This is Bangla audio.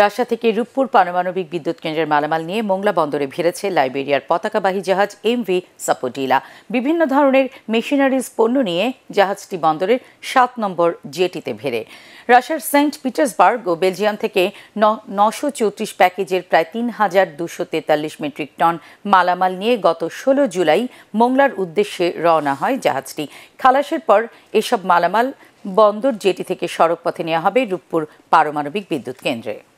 রাশিয়া থেকে রূপপুর পারমাণবিক বিদ্যুৎ কেন্দ্রের মালামাল নিয়ে মোংলা বন্দরে ভিড়েছে লাইবেরিয়ার পতাকাবাহী জাহাজ এমভি সাপোডিলা বিভিন্ন ধরনের মেশিনারিজ পণ্য নিয়ে জাহাজটি বন্দরের সাত নম্বর জেটিতে ভেড়ে রাশিয়ার সেন্ট পিটার্সবার্গ ও বেলজিয়াম থেকে নশো চৌত্রিশ প্যাকেজের প্রায় তিন হাজার দুশো তেতাল্লিশ মেট্রিক টন মালামাল নিয়ে গত ষোলো জুলাই মোংলার উদ্দেশ্যে রওনা হয় জাহাজটি খালাসের পর এসব মালামাল বন্দর জেটি থেকে সড়ক পথে নেওয়া হবে রূপপুর পারমাণবিক বিদ্যুৎ কেন্দ্রে